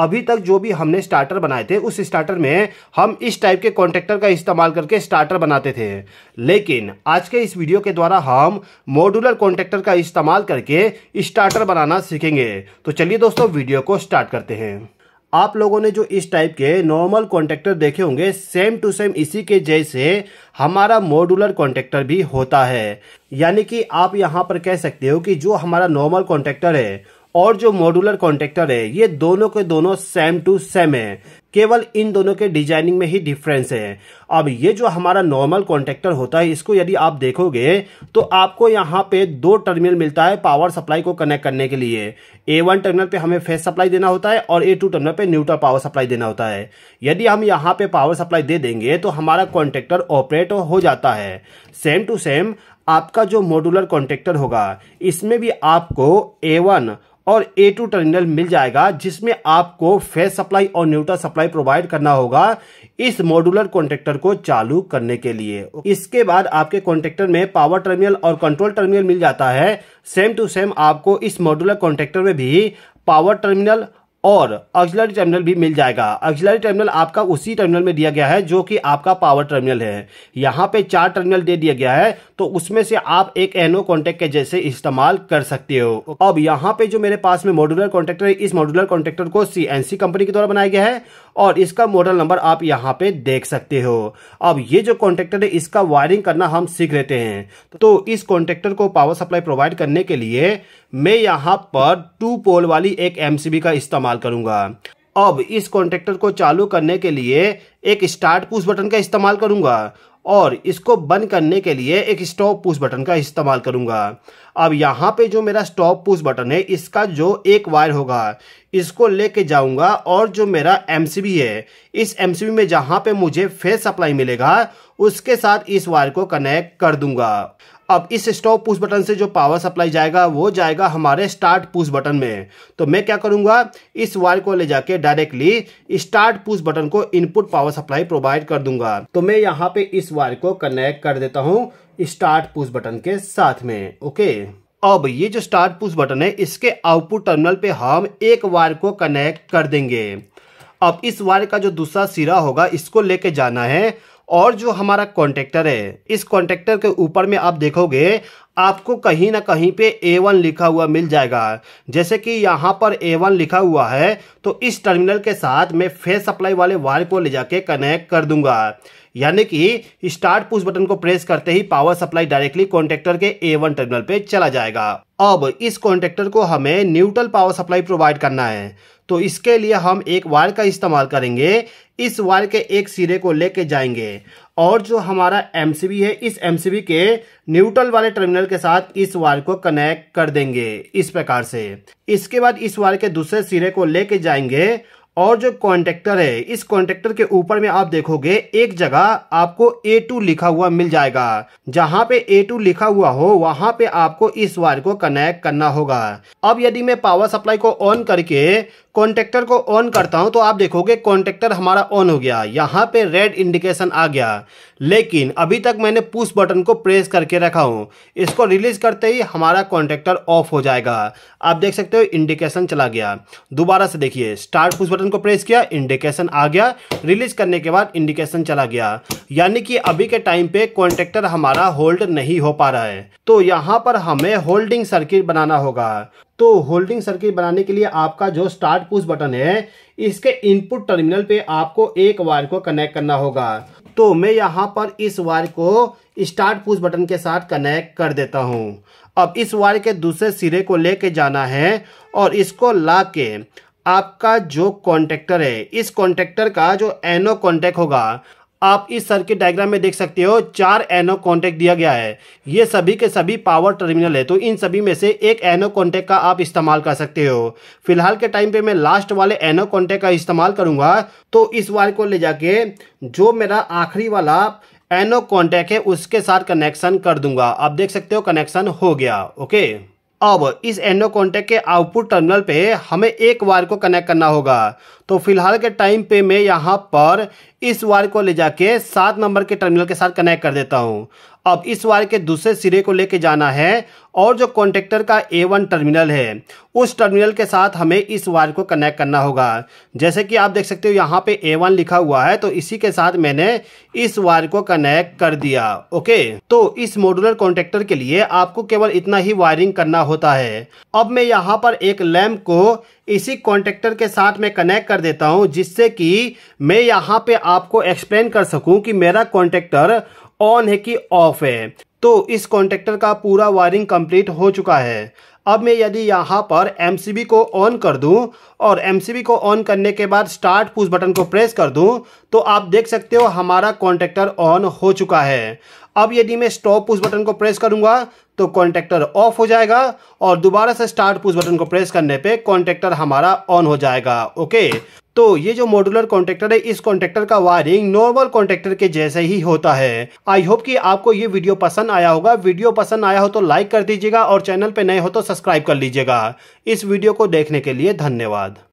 अभी तक जो भी हमने स्टार्टर बनाए थे उस स्टार्टर में हम इस टाइप के कॉन्ट्रेक्टर का इस्तेमाल करके स्टार्टर बनाते थे लेकिन आज के इस वीडियो के द्वारा हम मॉड्यूलर कॉन्ट्रेक्टर का इस्तेमाल करके स्टार्टर बनाना सीखेंगे तो चलिए दोस्तों वीडियो को स्टार्ट करते हैं आप लोगों ने जो इस टाइप के नॉर्मल कॉन्ट्रेक्टर देखे होंगे सेम टू सेम इसी के जैसे हमारा मॉड्यूलर कॉन्ट्रेक्टर भी होता है यानी कि आप यहां पर कह सकते हो कि जो हमारा नॉर्मल कॉन्ट्रेक्टर है और जो मॉड्यूलर कॉन्ट्रेक्टर है ये दोनों के दोनों सेम टू सेम है केवल इन दोनों के डिजाइनिंग में ही डिफरेंस है अब ये जो हमारा नॉर्मल कॉन्ट्रेक्टर होता है इसको यदि आप देखोगे तो आपको यहाँ पे दो टर्मिनल मिलता है पावर सप्लाई को कनेक्ट करने के लिए ए वन टर्मिनल पे हमें फेस सप्लाई देना होता है और ए टू टर्मिनल पे न्यूट्रल पावर सप्लाई देना होता है यदि हम यहाँ पे पावर सप्लाई दे देंगे तो हमारा कॉन्ट्रेक्टर ऑपरेट हो जाता है सेम टू सेम आपका जो मॉड्यूलर कॉन्ट्रेक्टर होगा इसमें भी आपको ए वन और ए टू टर्मिनल मिल जाएगा जिसमें आपको फेस सप्लाई और न्यूट्रल सप्लाई प्रोवाइड करना होगा इस मॉड्यूलर कॉन्ट्रेक्टर को चालू करने के लिए इसके बाद आपके कॉन्ट्रेक्टर में पावर टर्मिनल और कंट्रोल टर्मिनल मिल जाता है सेम टू सेम आपको इस मॉड्यूलर कॉन्ट्रेक्टर में भी पावर टर्मिनल और ऑक्सिलरी टर्मिनल भी मिल जाएगा ऑक्सिलरी टर्मिनल आपका उसी टर्मिनल में दिया गया है जो कि आपका पावर टर्मिनल है यहाँ पे चार टर्मिनल दे दिया गया है तो उसमें से आप एक एनओ कॉन्टेक्ट के जैसे इस्तेमाल कर सकते हो अब यहाँ पे जो मेरे पास में मॉड्यूलर कॉन्टेक्टर है इस मॉड्यूलर कॉन्टेक्टर को सी कंपनी के द्वारा बनाया गया है और इसका मॉडल नंबर आप यहाँ पे देख सकते हो अब ये जो कॉन्ट्रेक्टर है इसका वायरिंग करना हम सीख लेते हैं तो इस कॉन्ट्रेक्टर को पावर सप्लाई प्रोवाइड करने के लिए मैं यहाँ पर टू पोल वाली एक एमसीबी का इस्तेमाल करूंगा अब इस कॉन्ट्रेक्टर को चालू करने के लिए एक स्टार्ट पुश बटन का इस्तेमाल करूंगा और इसको बंद करने के लिए एक स्टॉप पुश बटन का इस्तेमाल करूंगा अब यहाँ पे जो मेरा स्टॉप पुश बटन है इसका जो एक वायर होगा इसको लेके जाऊंगा और जो मेरा एमसीबी है इस एमसीबी में जहाँ पे मुझे फेस सप्लाई मिलेगा उसके साथ इस वायर को कनेक्ट कर दूंगा अब इस स्टॉप पुश बटन से जो पावर सप्लाई जाएगा वो जाएगा हमारे स्टार्ट पुश बटन में तो मैं क्या करूंगा इस वायर को ले जाके डायरेक्टली स्टार्ट पुश बटन को इनपुट पावर सप्लाई प्रोवाइड कर दूंगा तो मैं यहाँ पे इस वायर को कनेक्ट कर देता हूँ स्टार्ट पुश बटन के साथ में ओके अब ये जो स्टार्ट पुश बटन है इसके आउटपुट टर्मिनल पे हम एक वायर को कनेक्ट कर देंगे अब इस वायर का जो दूसरा सिरा होगा इसको लेके जाना है और जो हमारा कॉन्ट्रेक्टर है इस कॉन्ट्रेक्टर के ऊपर में आप देखोगे आपको कहीं ना कहीं पे ए वन लिखा हुआ मिल जाएगा जैसे कि यहाँ पर ए वन लिखा हुआ है तो इस टर्मिनल के साथ मैं फेस सप्लाई वाले वायर को ले जाके कनेक्ट कर दूंगा यानी कि स्टार्ट पुश बटन को प्रेस करते ही पावर सप्लाई डायरेक्टली कॉन्ट्रेक्टर के ए वन टर्मिनल पे चला जाएगा अब इस कॉन्ट्रेक्टर को हमें न्यूट्रल पावर सप्लाई प्रोवाइड करना है तो इसके लिए हम एक वायर का इस्तेमाल करेंगे इस वायर के एक सिरे को लेके जाएंगे और जो हमारा एम है इस एम के न्यूट्रल वाले टर्मिनल के साथ इस वायर को कनेक्ट कर देंगे इस प्रकार से इसके बाद इस वायर के दूसरे सिरे को लेके जाएंगे और जो कॉन्टेक्टर है इस कॉन्टेक्टर के ऊपर में आप देखोगे एक जगह आपको A2 लिखा हुआ मिल जाएगा जहां पे A2 लिखा हुआ हो वहां पे आपको इस वायर को कनेक्ट करना होगा अब यदि मैं पावर सप्लाई को ऑन करके कॉन्टेक्टर को ऑन करता हूं तो आप देखोगे कॉन्टेक्टर हमारा ऑन हो गया यहाँ पे रेड इंडिकेशन आ गया लेकिन अभी तक मैंने पुश बटन को प्रेस करके रखा हूँ इसको रिलीज करते ही हमारा कॉन्टेक्टर ऑफ हो जाएगा आप देख सकते हो इंडिकेशन चला गया दोबारा से देखिए स्टार्ट पुश बटन को प्रेस किया इंडिकेशन आ गया रिलीज करने के बाद इंडिकेशन चला गया यानी कि अभी के टाइम पे कॉन्टेक्टर हमारा होल्ड नहीं हो पा रहा है तो यहाँ पर हमें होल्डिंग सर्किट बनाना होगा तो होल्डिंग सर्किट बनाने के लिए आपका जो स्टार्ट पुश बटन है इसके इनपुट टर्मिनल पे आपको एक वायर को कनेक्ट करना होगा तो मैं यहाँ पर इस वायर को स्टार्ट पुश बटन के साथ कनेक्ट कर देता हूँ अब इस वायर के दूसरे सिरे को लेके जाना है और इसको ला के आपका जो कॉन्टेक्टर है इस कॉन्टेक्टर का जो एनो कॉन्टेक्ट होगा आप इस सर्किट डायग्राम में देख सकते हो चार एनो कॉन्टैक्ट दिया गया है ये सभी के सभी पावर टर्मिनल है तो इन सभी में से एक एनो कॉन्टैक्ट का आप इस्तेमाल कर सकते हो फिलहाल के टाइम पे मैं लास्ट वाले एनो कॉन्टैक्ट का इस्तेमाल करूंगा तो इस वायर को ले जाके जो मेरा आखिरी वाला एनो कॉन्टैक्ट है उसके साथ कनेक्शन कर दूंगा आप देख सकते हो कनेक्शन हो गया ओके अब इस एंडो कॉन्टेक्ट के आउटपुट टर्मिनल पे हमें एक वायर को कनेक्ट करना होगा तो फिलहाल के टाइम पे मैं यहाँ पर इस वायर को ले जाके सात नंबर के टर्मिनल के साथ कनेक्ट कर देता हूँ अब इस वायर के दूसरे सिरे को लेके जाना है और जो कॉन्टेक्टर का ए वन टर्मिनल है उस टर्मिनल के साथ हमें इस वायर को कनेक्ट करना होगा जैसे कि आप देख सकते हो यहाँ पे ए वन लिखा हुआ है तो इसी के साथ मैंने इस वायर को कनेक्ट कर दिया ओके तो इस मॉडुलर कॉन्टेक्टर के लिए आपको केवल इतना ही वायरिंग करना होता है अब मैं यहाँ पर एक लैम्प को इसी कॉन्टेक्टर के साथ मैं कनेक्ट कर देता हूँ जिससे कि मैं यहाँ पे आपको एक्सप्लेन कर सकूँ कि मेरा कॉन्टेक्टर ऑन है कि ऑफ है तो इस कॉन्ट्रेक्टर का पूरा वायरिंग कंप्लीट हो चुका है अब मैं यदि यहाँ पर एम को ऑन कर दूँ और एम को ऑन करने के बाद स्टार्ट पुश बटन को प्रेस कर दूँ तो आप देख सकते हो हमारा कॉन्ट्रेक्टर ऑन हो चुका है अब यदि मैं स्टॉप पुश बटन को प्रेस करूंगा तो कॉन्ट्रेक्टर ऑफ हो जाएगा और दोबारा से स्टार्ट पुश बटन को प्रेस करने पे कॉन्ट्रेक्टर हमारा ऑन हो जाएगा ओके तो ये जो मॉड्यूलर कॉन्ट्रेक्टर है इस कॉन्ट्रेक्टर का वायरिंग नॉर्मल कॉन्ट्रेक्टर के जैसे ही होता है आई होप कि आपको ये वीडियो पसंद आया होगा वीडियो पसंद आया हो तो लाइक कर दीजिएगा और चैनल पे नए हो तो सब्सक्राइब कर लीजिएगा इस वीडियो को देखने के लिए धन्यवाद